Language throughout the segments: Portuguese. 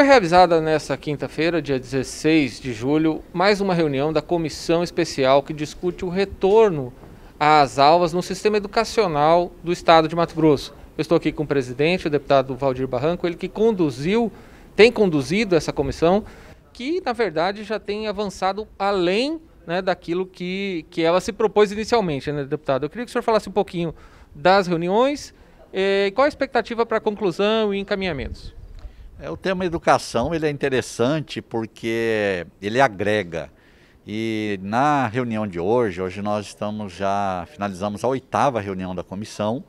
Foi realizada nesta quinta-feira, dia 16 de julho, mais uma reunião da comissão especial que discute o retorno às aulas no sistema educacional do estado de Mato Grosso. Eu estou aqui com o presidente, o deputado Valdir Barranco, ele que conduziu, tem conduzido essa comissão, que na verdade já tem avançado além né, daquilo que, que ela se propôs inicialmente, né, deputado? Eu queria que o senhor falasse um pouquinho das reuniões, eh, qual a expectativa para conclusão e encaminhamentos? É, o tema educação ele é interessante porque ele agrega. E na reunião de hoje, hoje nós estamos já finalizamos a oitava reunião da comissão.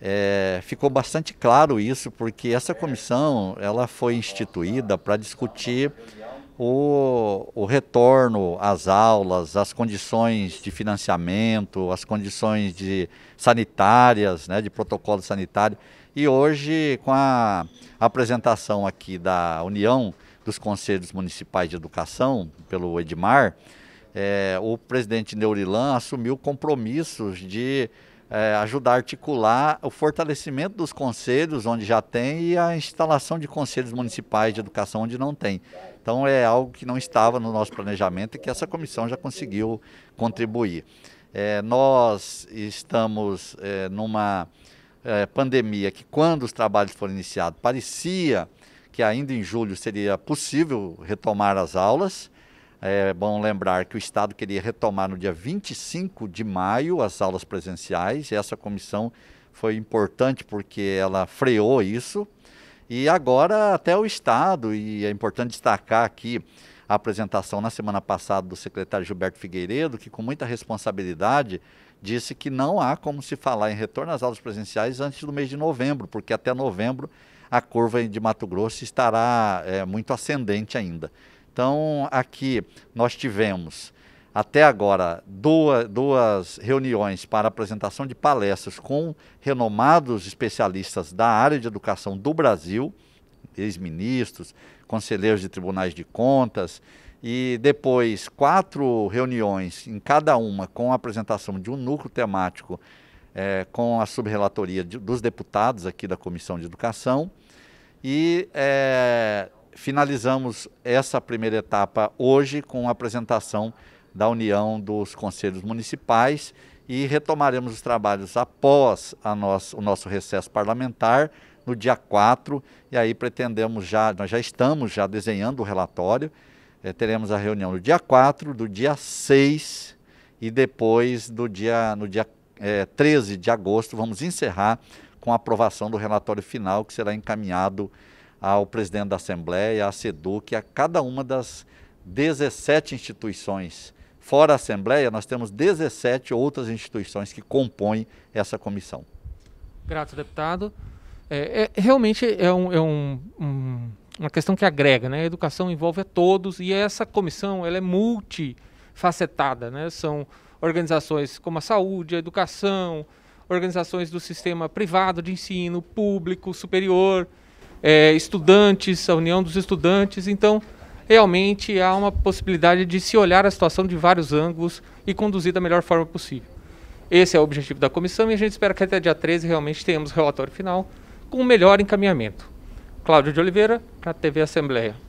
É, ficou bastante claro isso porque essa comissão ela foi instituída para discutir o, o retorno às aulas, as condições de financiamento, as condições de sanitárias, né, de protocolo sanitário. E hoje, com a apresentação aqui da União dos Conselhos Municipais de Educação, pelo Edmar, é, o presidente Neurilan assumiu compromissos de é, ajudar a articular o fortalecimento dos conselhos, onde já tem, e a instalação de conselhos municipais de educação, onde não tem. Então, é algo que não estava no nosso planejamento e que essa comissão já conseguiu contribuir. É, nós estamos é, numa é, pandemia que, quando os trabalhos foram iniciados, parecia que ainda em julho seria possível retomar as aulas é bom lembrar que o Estado queria retomar no dia 25 de maio as aulas presenciais, e essa comissão foi importante porque ela freou isso. E agora, até o Estado, e é importante destacar aqui a apresentação na semana passada do secretário Gilberto Figueiredo, que com muita responsabilidade disse que não há como se falar em retorno às aulas presenciais antes do mês de novembro, porque até novembro a curva de Mato Grosso estará é, muito ascendente ainda. Então, aqui nós tivemos até agora duas, duas reuniões para apresentação de palestras com renomados especialistas da área de educação do Brasil, ex-ministros, conselheiros de tribunais de contas, e depois quatro reuniões, em cada uma com a apresentação de um núcleo temático é, com a subrelatoria de, dos deputados aqui da Comissão de Educação. E é, finalizamos essa primeira etapa hoje com a apresentação da união dos conselhos municipais e retomaremos os trabalhos após nosso, o nosso recesso parlamentar no dia 4 e aí pretendemos já, nós já estamos já desenhando o relatório, é, teremos a reunião no dia 4, do dia 6 e depois do dia, no dia é, eh, 13 de agosto vamos encerrar com a aprovação do relatório final que será encaminhado ao presidente da Assembleia, à SEDUC, a cada uma das 17 instituições. Fora a Assembleia, nós temos 17 outras instituições que compõem essa comissão. Grato, deputado. É, é, realmente é, um, é um, um, uma questão que agrega, né? A educação envolve a todos e essa comissão ela é multifacetada, né? São organizações como a saúde, a educação, organizações do sistema privado de ensino, público, superior, é, estudantes, a união dos estudantes. Então, realmente há uma possibilidade de se olhar a situação de vários ângulos e conduzir da melhor forma possível. Esse é o objetivo da comissão e a gente espera que até dia 13 realmente tenhamos o relatório final com o melhor encaminhamento. Cláudio de Oliveira, para a TV Assembleia.